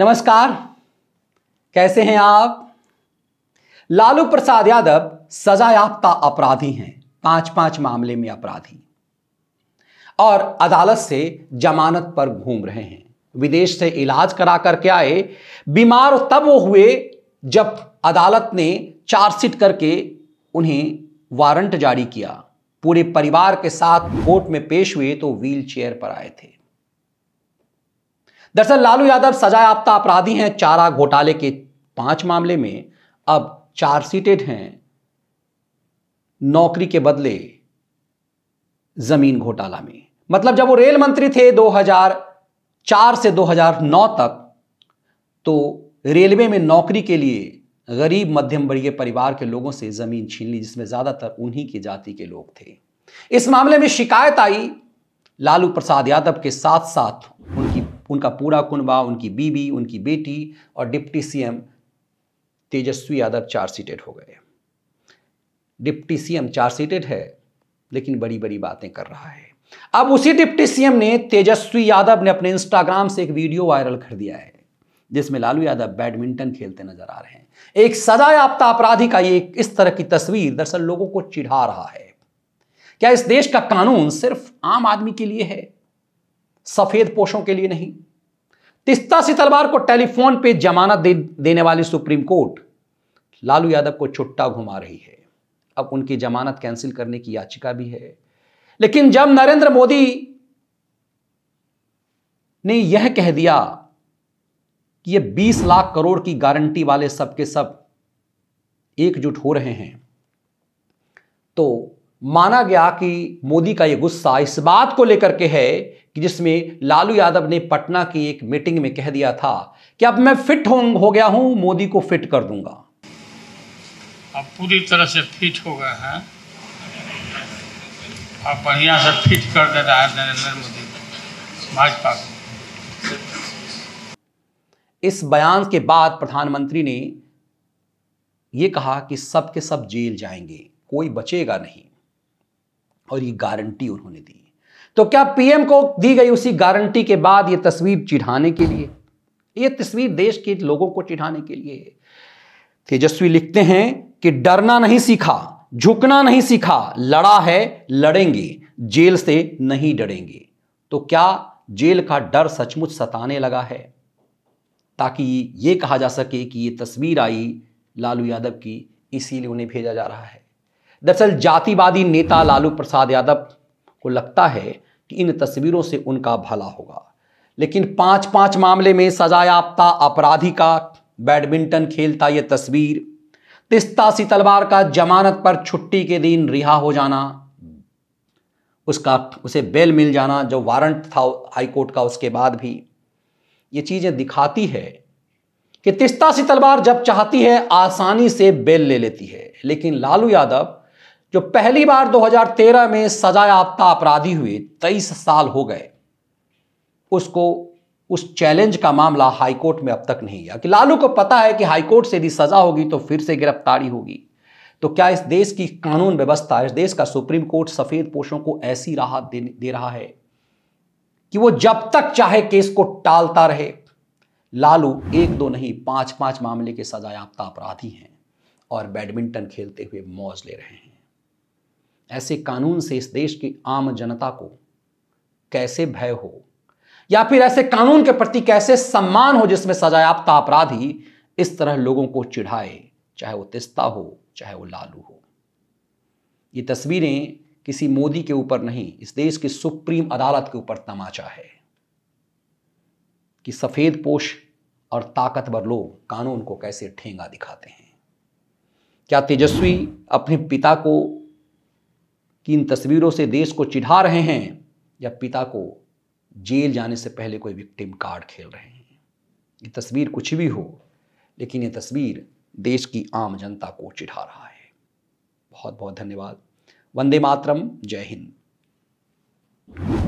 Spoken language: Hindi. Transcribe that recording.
नमस्कार कैसे हैं आप लालू प्रसाद यादव सजायाफ्ता अपराधी हैं पांच पांच मामले में अपराधी और अदालत से जमानत पर घूम रहे हैं विदेश से इलाज करा करके आए बीमार तब वो हुए जब अदालत ने चार्जशीट करके उन्हें वारंट जारी किया पूरे परिवार के साथ कोर्ट में पेश हुए तो व्हील चेयर पर आए थे दरअसल लालू यादव सजा अपराधी हैं चारा घोटाले के पांच मामले में अब चार्जशीटेड हैं नौकरी के बदले जमीन घोटाला में मतलब जब वो रेल मंत्री थे 2004 से 2009 तक तो रेलवे में नौकरी के लिए गरीब मध्यम वर्गीय परिवार के लोगों से जमीन छीन ली जिसमें ज्यादातर उन्हीं की जाति के लोग थे इस मामले में शिकायत आई लालू प्रसाद यादव के साथ साथ उनकी उनका पूरा कुनबा उनकी बीबी उनकी बेटी और डिप्टी सीएम तेजस्वी यादव चार सीटेड हो गए डिप्टी सीएम चार सीटेड है लेकिन बड़ी बड़ी बातें कर रहा है अब उसी डिप्टी सीएम ने तेजस्वी यादव ने अपने इंस्टाग्राम से एक वीडियो वायरल कर दिया है जिसमें लालू यादव बैडमिंटन खेलते नजर आ रहे हैं एक सजा याफ्ता अपराधी का ये इस तरह की तस्वीर दरअसल लोगों को चिढ़ा रहा है क्या इस देश का कानून सिर्फ आम आदमी के लिए है सफेद पोषों के लिए नहीं तिस्ता सितलवार को टेलीफोन पे जमानत दे, देने वाली सुप्रीम कोर्ट लालू यादव को छुट्टा घुमा रही है अब उनकी जमानत कैंसिल करने की याचिका भी है लेकिन जब नरेंद्र मोदी ने यह कह दिया कि ये 20 लाख करोड़ की गारंटी वाले सब सब एकजुट हो रहे हैं तो माना गया कि मोदी का यह गुस्सा इस बात को लेकर के है कि जिसमें लालू यादव ने पटना की एक मीटिंग में कह दिया था कि अब मैं फिट हो, हो गया हूं मोदी को फिट कर दूंगा अब पूरी तरह से फिट हो गए हैं अब बढ़िया से फिट कर दे रहा है नरेंद्र मोदी भाजपा को इस बयान के बाद प्रधानमंत्री ने ये कहा कि सब के सब जेल जाएंगे कोई बचेगा नहीं और ये गारंटी उन्होंने दी तो क्या पीएम को दी गई उसी गारंटी के बाद यह तस्वीर चिढ़ाने के लिए यह तस्वीर देश के लोगों को चिढ़ाने के लिए है तेजस्वी लिखते हैं कि डरना नहीं सीखा झुकना नहीं सीखा लड़ा है लड़ेंगे जेल से नहीं डरेंगे तो क्या जेल का डर सचमुच सताने लगा है ताकि ये कहा जा सके कि ये तस्वीर आई लालू यादव की इसीलिए उन्हें भेजा जा रहा है दरअसल जातिवादी नेता लालू प्रसाद यादव को लगता है कि इन तस्वीरों से उनका भला होगा लेकिन पांच पांच मामले में सजायाफ्ता अपराधी का बैडमिंटन खेलता यह तस्वीर तिस्ता सी तलवार का जमानत पर छुट्टी के दिन रिहा हो जाना उसका उसे बेल मिल जाना जो वारंट था हाईकोर्ट का उसके बाद भी ये चीज़ें दिखाती है कि तिस्ता सी तलवार जब चाहती है आसानी से बेल ले लेती है लेकिन लालू यादव जो पहली बार 2013 में सजायाफ्ता अपराधी हुए 23 साल हो गए उसको उस चैलेंज का मामला हाईकोर्ट में अब तक नहीं गया कि लालू को पता है कि हाईकोर्ट से यदि सजा होगी तो फिर से गिरफ्तारी होगी तो क्या इस देश की कानून व्यवस्था इस देश का सुप्रीम कोर्ट सफेद पोषों को ऐसी राहत दे, दे रहा है कि वो जब तक चाहे केस को टालता रहे लालू एक दो नहीं पांच पांच मामले के सजायाफ्ता अपराधी हैं और बैडमिंटन खेलते हुए मौज ले रहे हैं ऐसे कानून से इस देश की आम जनता को कैसे भय हो या फिर ऐसे कानून के प्रति कैसे सम्मान हो जिसमें सजायाफ्ता अपराधी इस तरह लोगों को चिढ़ाए चाहे वो तिस्ता हो चाहे वो लालू हो ये तस्वीरें किसी मोदी के ऊपर नहीं इस देश की सुप्रीम अदालत के ऊपर तमाचा है कि सफेद पोश और ताकतवर लोग कानून को कैसे ठेंगा दिखाते हैं क्या तेजस्वी अपने पिता को कि इन तस्वीरों से देश को चिढ़ा रहे हैं या पिता को जेल जाने से पहले कोई विक्टिम कार्ड खेल रहे हैं ये तस्वीर कुछ भी हो लेकिन ये तस्वीर देश की आम जनता को चिढ़ा रहा है बहुत बहुत धन्यवाद वंदे मातरम जय हिंद